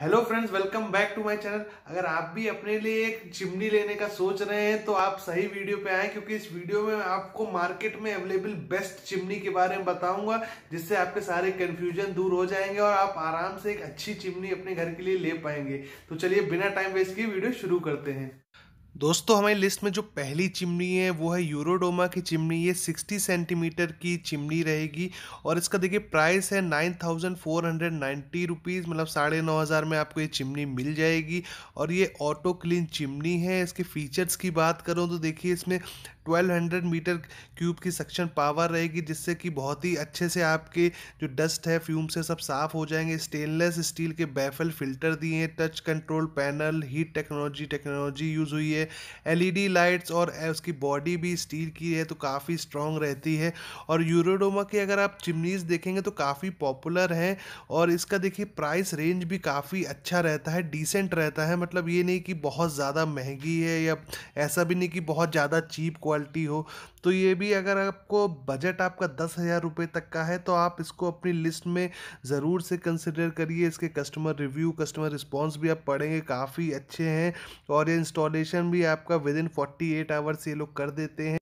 hello friends welcome back to my channel अगर आप भी अपने लिए एक चिमनी लेने का सोच रहे हैं तो आप सही वीडियो पे आए क्योंकि इस वीडियो में आपको मार्केट में अवेलेबल बेस्ट चिमनी के बारे में बताऊंगा जिससे आपके सारे कन्फ्यूजन दूर हो जाएंगे और आप आराम से एक अच्छी चिमनी अपने घर के लिए ले पाएंगे तो चलिए बिना टाइम वेस्ट किए वीडियो शुरू करते हैं दोस्तों हमारी लिस्ट में जो पहली चिमनी है वो है यूरोडोमा की चिमनी ये 60 सेंटीमीटर की चिमनी रहेगी और इसका देखिए प्राइस है nine thousand four hundred ninety rupees मतलब साढ़े नौ हज़ार में आपको ये चिमनी मिल जाएगी और ये ऑटो क्लीन चिमनी है इसके फीचर्स की बात करूँ तो देखिए इसमें 1200 मीटर क्यूब की सक्शन पावर रहेगी जिससे कि बहुत ही अच्छे से आपके जो डस्ट है फ्यूम से सब साफ हो जाएंगे स्टेनलेस स्टील के बैफल फिल्टर दिए हैं touch control panel heat technology technology use हुई है एलईडी लाइट्स e और उसकी बॉडी भी स्टील की है तो काफ़ी स्ट्रॉन्ग रहती है और यूरोडोमा की अगर आप चिमनीज़ देखेंगे तो काफ़ी पॉपुलर हैं और इसका देखिए प्राइस रेंज भी काफ़ी अच्छा रहता है डिसेंट रहता है मतलब ये नहीं कि बहुत ज़्यादा महंगी है या ऐसा भी नहीं कि बहुत ज़्यादा चीप क्वालिटी क्वालिटी हो तो ये भी अगर आपको बजट आपका दस हज़ार रुपये तक का है तो आप इसको अपनी लिस्ट में ज़रूर से कंसिडर करिए इसके कस्टमर रिव्यू कस्टमर रिस्पॉन्स भी आप पढ़ेंगे काफ़ी अच्छे हैं और ये इंस्टॉलेशन भी आपका within forty eight hours ये लोग कर देते हैं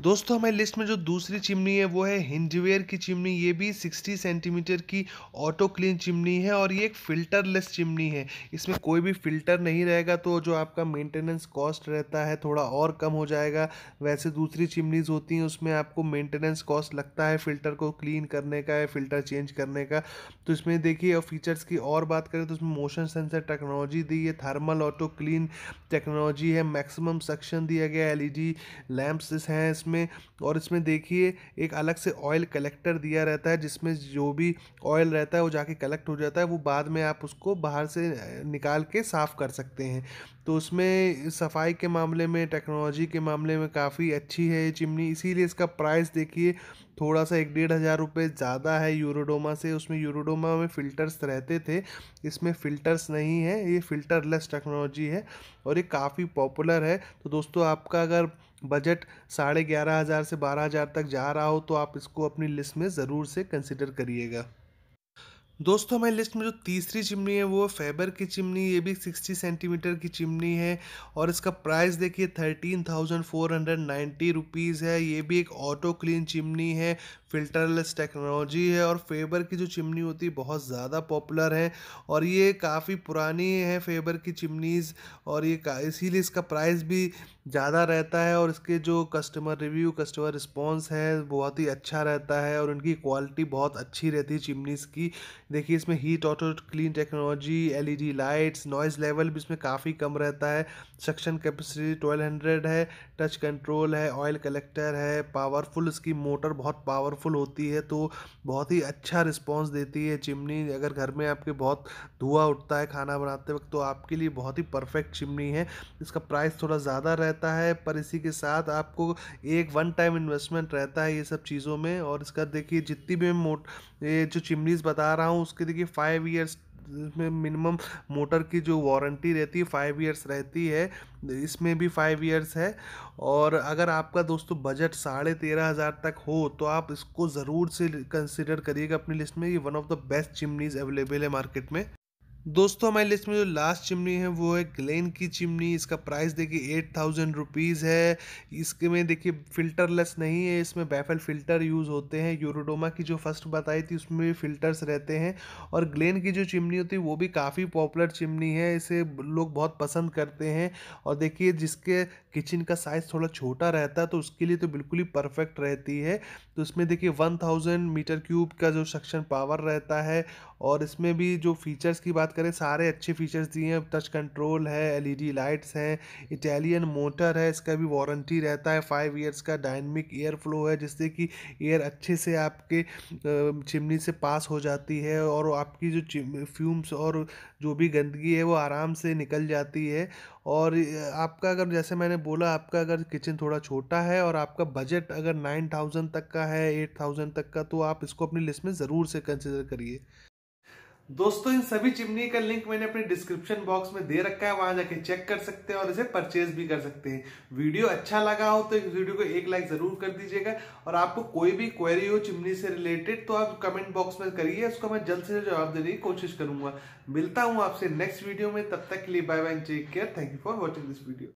दोस्तों हमारी लिस्ट में जो दूसरी चिमनी है वो है हिंजवेयर की चिमनी ये भी 60 सेंटीमीटर की ऑटो क्लीन चिमनी है और ये एक फ़िल्टरलेस चिमनी है इसमें कोई भी फ़िल्टर नहीं रहेगा तो जो आपका मेंटेनेंस कॉस्ट रहता है थोड़ा और कम हो जाएगा वैसे दूसरी चिमनीज़ होती हैं उसमें आपको मेंटेनेंस कॉस्ट लगता है फ़िल्टर को क्लीन करने का या फ़िल्टर चेंज करने का तो इसमें देखिए और फीचर्स की और बात करें तो इसमें मोशन सेंसर टेक्नोलॉजी दी है थर्मल ऑटो क्लीन टेक्नोलॉजी है मैक्सिमम सक्शन दिया गया एल ई लैंप्स हैं इसमें और इसमें देखिए एक अलग से ऑयल कलेक्टर दिया रहता है जिसमें जो भी ऑयल रहता है वो जाके कलेक्ट हो जाता है वो बाद में आप उसको बाहर से निकाल के साफ़ कर सकते हैं तो उसमें सफाई के मामले में टेक्नोलॉजी के मामले में काफ़ी अच्छी है ये चिमनी इसीलिए इसका प्राइस देखिए थोड़ा सा एक डेढ़ हज़ार रुपये ज़्यादा है यूरोडोमा से उसमें यूरोडोमा में फ़िल्टर्स रहते थे इसमें फ़िल्टर्स नहीं है ये फ़िल्टरलेस टेक्नोलॉजी है और ये काफ़ी पॉपुलर है तो दोस्तों आपका अगर बजट साढ़े ग्यारह हज़ार से बारह हज़ार तक जा रहा हो तो आप इसको अपनी लिस्ट में ज़रूर से कंसिडर करिएगा दोस्तों हमारी लिस्ट में जो तीसरी चिमनी है वो फेबर की चिमनी ये भी 60 सेंटीमीटर की चिमनी है और इसका प्राइस देखिए thirteen thousand four hundred ninety rupees है ये भी एक ऑटो क्लीन चिमनी है फिल्टरलेस टेक्नोलॉजी है और फेबर की जो चिमनी होती है बहुत ज़्यादा पॉपुलर है और ये काफ़ी पुरानी है फेबर की चिमनीज़ और ये इसीलिए इसका प्राइस भी ज़्यादा रहता है और इसके जो कस्टमर रिव्यू कस्टमर रिस्पॉन्स है बहुत ही अच्छा रहता है और इनकी क्वालिटी बहुत अच्छी रहती है चिमनीज़ की देखिए इसमें heat auto clean technology L lights noise level भी इसमें काफ़ी कम रहता है सक्शन कैपेसिटी ट्वेल्व हंड्रेड है टच कंट्रोल है ऑयल कलेक्टर है पावरफुल इसकी मोटर बहुत पावरफुल पावरफुल होती है तो बहुत ही अच्छा रिस्पॉन्स देती है चिमनी अगर घर में आपके बहुत धुआं उठता है खाना बनाते वक्त तो आपके लिए बहुत ही परफेक्ट चिमनी है इसका प्राइस थोड़ा ज़्यादा रहता है पर इसी के साथ आपको एक वन टाइम इन्वेस्टमेंट रहता है ये सब चीज़ों में और इसका देखिए जितनी भी मोट ये जो चिमनीज़ बता रहा हूँ उसके देखिए फाइव ईयर्स इसमें मिनिमम मोटर की जो वारंटी रहती है फाइव ईयर्स रहती है इसमें भी फाइव ईयर्स है और अगर आपका दोस्तों बजट साढ़े तेरह हज़ार तक हो तो आप इसको ज़रूर से कंसिडर करिएगा अपनी लिस्ट में ये one of the best chimneys available है मार्केट में दोस्तों हमारी लिस्ट में जो लास्ट चिमनी है वो है ग्लेन की चिमनी इसका प्राइस देखिए एट थाउजेंड रुपीज़ है इसके में देखिए फ़िल्टरलेस नहीं है इसमें बैफल फ़िल्टर यूज़ होते हैं यूरोडोमा की जो फर्स्ट बताई थी उसमें भी फ़िल्टर्स रहते हैं और ग्लेन की जो चिमनी होती है वो भी काफ़ी पॉपुलर चिमनी है इसे लोग बहुत पसंद करते हैं और देखिए जिसके किचन का साइज़ थोड़ा छोटा रहता है तो उसके लिए तो बिल्कुल ही परफेक्ट रहती है तो इसमें देखिए वन थाउजेंड मीटर क्यूब का जो सक्शन पावर रहता है और इसमें भी जो फीचर्स की बात करें सारे अच्छे फीचर्स दिए हैं टच कंट्रोल है एलईडी लाइट्स हैं इटालियन मोटर है इसका भी वारंटी रहता है फाइव ईयर्स का डायनमिक एयर फ्लो है जिससे कि एयर अच्छे से आपके चिमनी से पास हो जाती है और आपकी जो फ्यूम्स और जो भी गंदगी है वो आराम से निकल जाती है और आपका अगर जैसे मैंने बोला आपका अगर किचन थोड़ा छोटा है और आपका बजट अगर नाइन थाउजेंड तक का है एट थाउजेंड तक का तो आप इसको अपनी लिस्ट में ज़रूर से कंसिडर करिए दोस्तों इन सभी चिमनी का लिंक मैंने अपने डिस्क्रिप्शन बॉक्स में दे रखा है वहां जाके चेक कर सकते हैं और इसे परचेज भी कर सकते हैं वीडियो अच्छा लगा हो तो इस वीडियो को एक लाइक जरूर कर दीजिएगा और आपको कोई भी क्वेरी हो चिमनी से रिलेटेड तो आप कमेंट बॉक्स में करिए उसको मैं जल्द से जल्द जवाब देने की कोशिश करूंगा मिलता हूँ आपसे नेक्स्ट वीडियो में तब तक के लिए bye bye take care thank you for watching this video